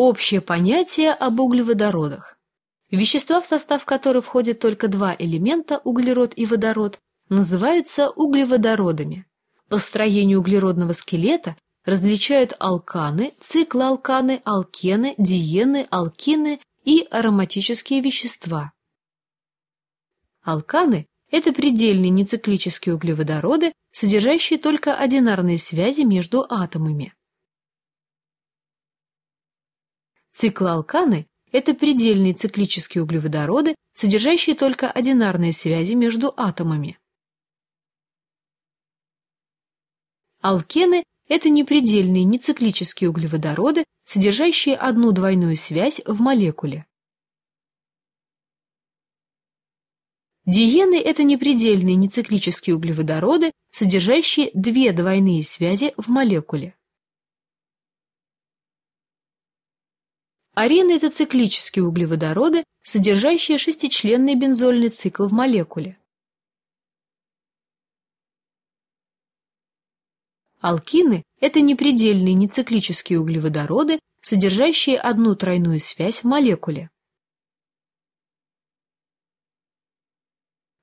общее понятие об углеводородах. Вещества, в состав которых входят только два элемента, углерод и водород, называются углеводородами. По строению углеродного скелета различают алканы, циклоалканы, алкены, диены, алкины и ароматические вещества. Алканы – это предельные нециклические углеводороды, содержащие только одинарные связи между атомами. Циклоалканы – это предельные циклические углеводороды, содержащие только одинарные связи между атомами. Алкены – это непредельные нециклические углеводороды, содержащие одну двойную связь в молекуле. Диены – это непредельные нециклические углеводороды, содержащие две двойные связи в молекуле. Арены это циклические углеводороды, содержащие шестичленный бензольный цикл в молекуле. Алкины – это непредельные нециклические углеводороды, содержащие одну тройную связь в молекуле.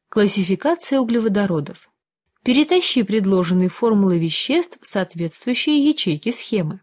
Классификация углеводородов. Перетащи предложенные формулы веществ в соответствующие ячейки схемы.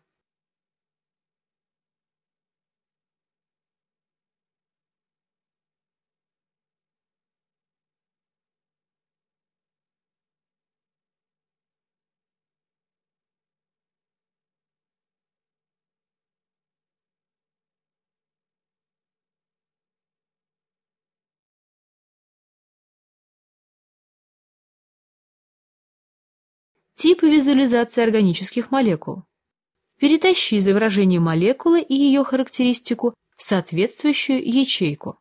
Типы визуализации органических молекул. Перетащи изображение молекулы и ее характеристику в соответствующую ячейку.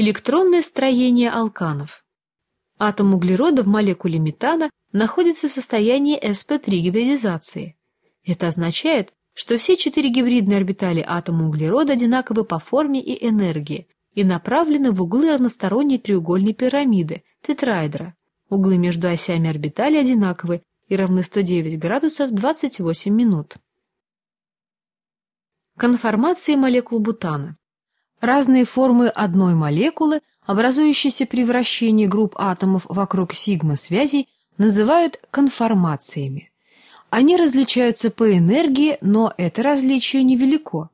электронное строение алканов. Атом углерода в молекуле метана находится в состоянии sp3 гибридизации. Это означает, что все четыре гибридные орбитали атома углерода одинаковы по форме и энергии и направлены в углы разносторонней треугольной пирамиды, тетраэдра. Углы между осями орбитали одинаковы и равны 109 градусов 28 минут. Конформации молекул бутана Разные формы одной молекулы, образующиеся при вращении групп атомов вокруг сигма-связей, называют конформациями. Они различаются по энергии, но это различие невелико.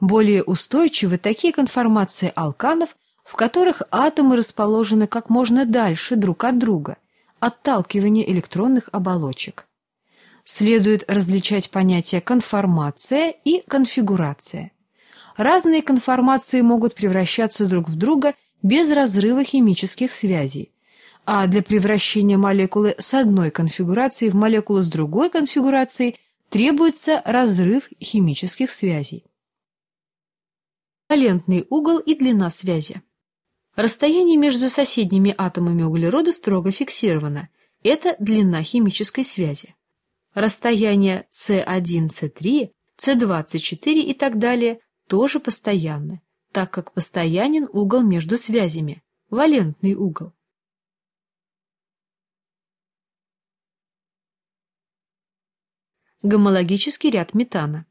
Более устойчивы такие конформации алканов, в которых атомы расположены как можно дальше друг от друга, отталкивание электронных оболочек. Следует различать понятия конформация и конфигурация разные конформации могут превращаться друг в друга без разрыва химических связей. А для превращения молекулы с одной конфигурации в молекулу с другой конфигурацией требуется разрыв химических связей. Валентный угол и длина связи. Расстояние между соседними атомами углерода строго фиксировано. Это длина химической связи. Расстояние c 1 c 3 c 24 и так далее тоже постоянны, так как постоянен угол между связями, валентный угол. Гомологический ряд метана.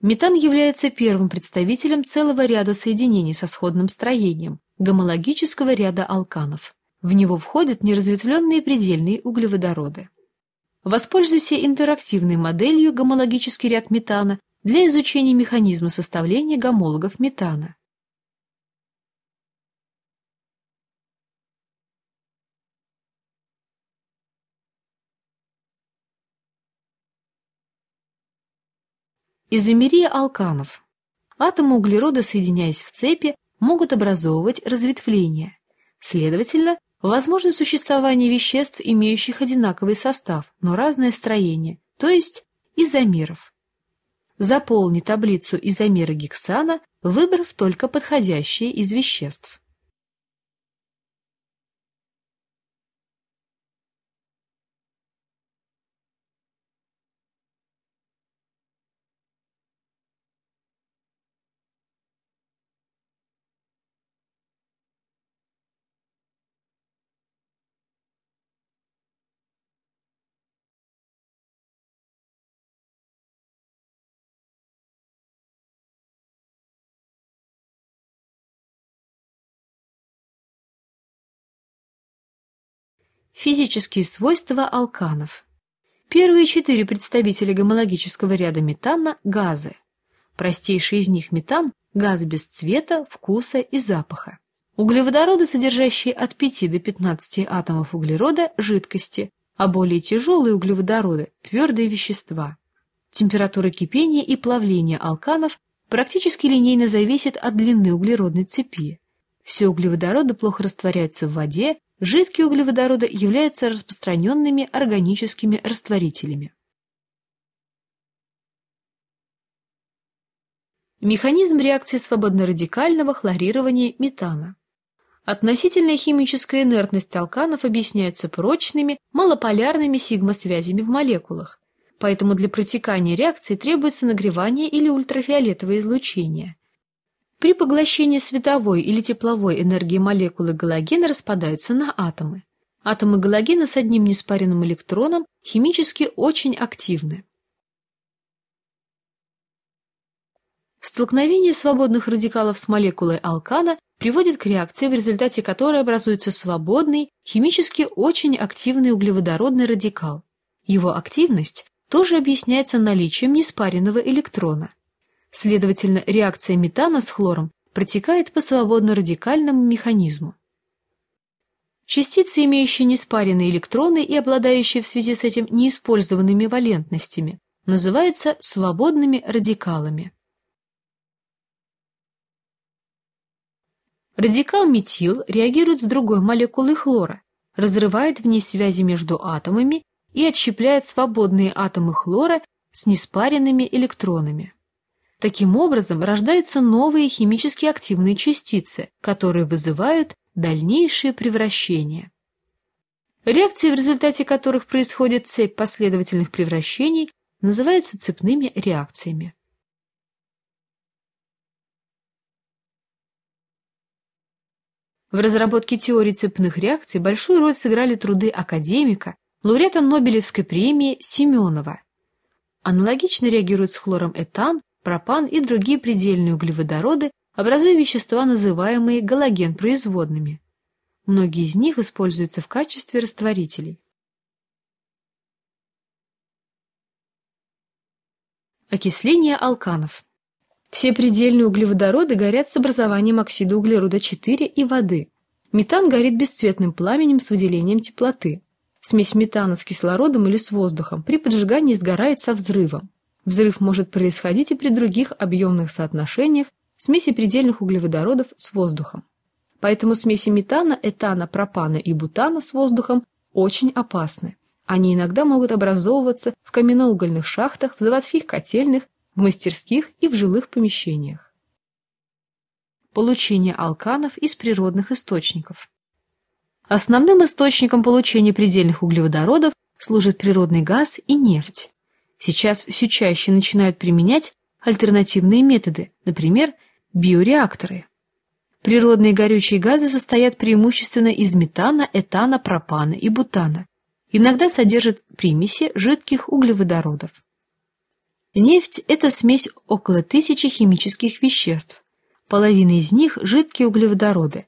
Метан является первым представителем целого ряда соединений со сходным строением, гомологического ряда алканов. В него входят неразветвленные предельные углеводороды. Воспользуйся интерактивной моделью гомологический ряд метана для изучения механизма составления гомологов метана. Изомерия алканов. Атомы углерода, соединяясь в цепи, могут образовывать разветвления. Следовательно, возможно существование веществ, имеющих одинаковый состав, но разное строение, то есть изомеров. Заполни таблицу изомера гексана, выбрав только подходящие из веществ. Физические свойства алканов. Первые четыре представителя гомологического ряда метана – газы. Простейший из них метан – газ без цвета, вкуса и запаха. Углеводороды, содержащие от 5 до 15 атомов углерода – жидкости, а более тяжелые углеводороды – твердые вещества. Температура кипения и плавления алканов практически линейно зависит от длины углеродной цепи. Все углеводороды плохо растворяются в воде Жидкие углеводороды являются распространенными органическими растворителями. Механизм реакции свободно-радикального хлорирования метана. Относительная химическая инертность алканов объясняется прочными, малополярными сигма-связями в молекулах, поэтому для протекания реакции требуется нагревание или ультрафиолетовое излучение. При поглощении световой или тепловой энергии молекулы галогена распадаются на атомы. Атомы галогена с одним неспаренным электроном химически очень активны. Столкновение свободных радикалов с молекулой алкана приводит к реакции, в результате которой образуется свободный, химически очень активный углеводородный радикал. Его активность тоже объясняется наличием неспаренного электрона. Следовательно, реакция метана с хлором протекает по свободно-радикальному механизму. Частицы, имеющие неспаренные электроны и обладающие в связи с этим неиспользованными валентностями, называются свободными радикалами. Радикал метил реагирует с другой молекулой хлора, разрывает в ней связи между атомами и отщепляет свободные атомы хлора с неспаренными электронами. Таким образом рождаются новые химически активные частицы, которые вызывают дальнейшие превращения. Реакции, в результате которых происходит цепь последовательных превращений, называются цепными реакциями. В разработке теории цепных реакций большую роль сыграли труды академика, лауреата Нобелевской премии Семенова. Аналогично реагирует с хлором этан пропан и другие предельные углеводороды, образуя вещества, называемые галогенпроизводными. Многие из них используются в качестве растворителей. Окисление алканов. Все предельные углеводороды горят с образованием оксида углерода 4 и воды. Метан горит бесцветным пламенем с выделением теплоты. Смесь метана с кислородом или с воздухом при поджигании сгорает со взрывом. Взрыв может происходить и при других объемных соотношениях смеси предельных углеводородов с воздухом. Поэтому смеси метана, этана, пропана и бутана с воздухом очень опасны. Они иногда могут образовываться в каменноугольных шахтах, в заводских котельных, в мастерских и в жилых помещениях. Получение алканов из природных источников. Основным источником получения предельных углеводородов служит природный газ и нефть. Сейчас все чаще начинают применять альтернативные методы, например, биореакторы. Природные горючие газы состоят преимущественно из метана, этана, пропана и бутана. Иногда содержат примеси жидких углеводородов. Нефть – это смесь около тысячи химических веществ. Половина из них – жидкие углеводороды.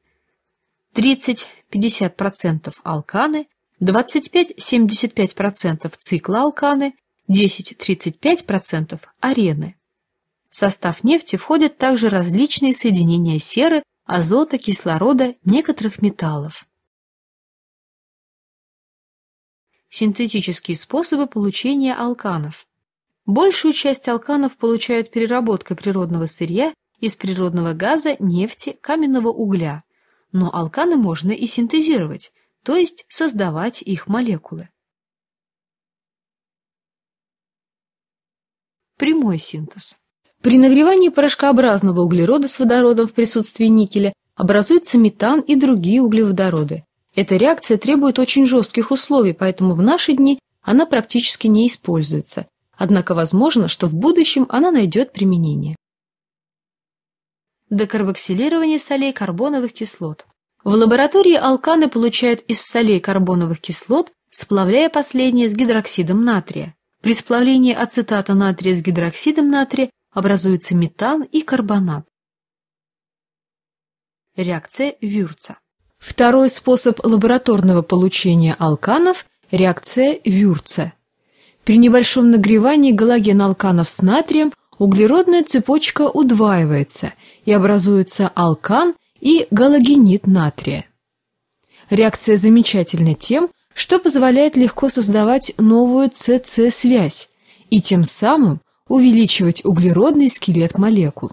30-50% алканы, 25-75% циклоалканы, 10-35% арены. В состав нефти входят также различные соединения серы, азота, кислорода, некоторых металлов. Синтетические способы получения алканов. Большую часть алканов получают переработка природного сырья из природного газа, нефти, каменного угля. Но алканы можно и синтезировать, то есть создавать их молекулы. прямой синтез. При нагревании порошкообразного углерода с водородом в присутствии никеля образуется метан и другие углеводороды. Эта реакция требует очень жестких условий, поэтому в наши дни она практически не используется. Однако возможно, что в будущем она найдет применение. Декарбоксилирование солей карбоновых кислот. В лаборатории алканы получают из солей карбоновых кислот, сплавляя последние с гидроксидом натрия. При сплавлении ацетата натрия с гидроксидом натрия образуются метан и карбонат. Реакция Вюрца. Второй способ лабораторного получения алканов – реакция Вюрца. При небольшом нагревании галоген алканов с натрием углеродная цепочка удваивается и образуется алкан и галогенид натрия. Реакция замечательна тем, что позволяет легко создавать новую ЦЦ-связь и тем самым увеличивать углеродный скелет молекул.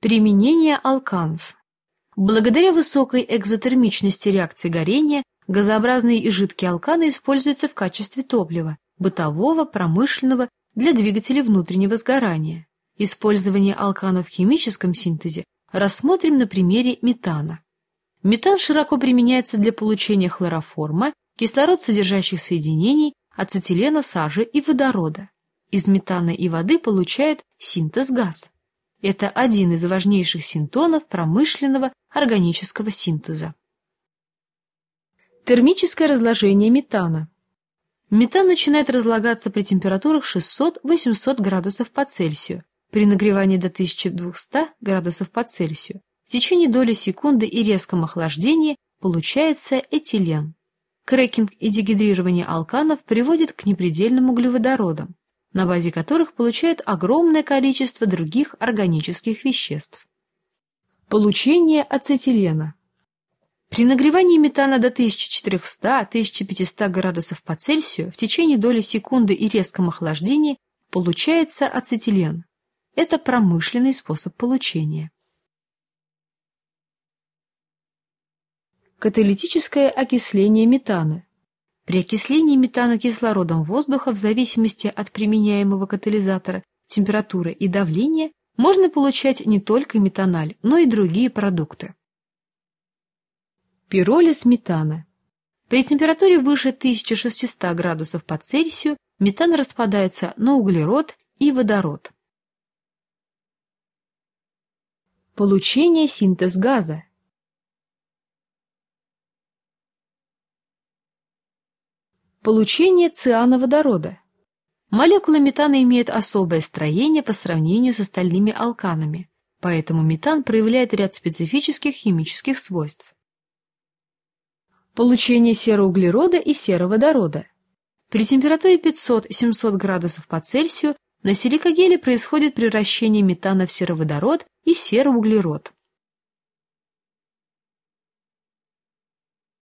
Применение алканов. Благодаря высокой экзотермичности реакции горения газообразные и жидкие алканы используются в качестве топлива – бытового, промышленного, для двигателей внутреннего сгорания. Использование алканов в химическом синтезе Рассмотрим на примере метана. Метан широко применяется для получения хлороформа, кислород содержащих соединений, ацетилена, сажи и водорода. Из метана и воды получают синтез газ. Это один из важнейших синтонов промышленного органического синтеза. Термическое разложение метана. Метан начинает разлагаться при температурах 600-800 градусов по Цельсию, при нагревании до 1200 градусов по Цельсию в течение доли секунды и резком охлаждении получается этилен. Крекинг и дегидрирование алканов приводит к непредельным углеводородам, на базе которых получают огромное количество других органических веществ. Получение ацетилена. При нагревании метана до 1400-1500 градусов по Цельсию в течение доли секунды и резком охлаждении получается ацетилен. Это промышленный способ получения. Каталитическое окисление метана. При окислении метана кислородом воздуха в зависимости от применяемого катализатора, температуры и давления можно получать не только метаналь, но и другие продукты. Пиролиз метана. При температуре выше 1600 градусов по Цельсию метан распадается на углерод и водород. Получение синтез газа. Получение циановодорода. Молекулы метана имеют особое строение по сравнению с остальными алканами, поэтому метан проявляет ряд специфических химических свойств. Получение сероуглерода и сероводорода. При температуре 500-700 градусов по Цельсию на силикогеле происходит превращение метана в сероводород и сероуглерод.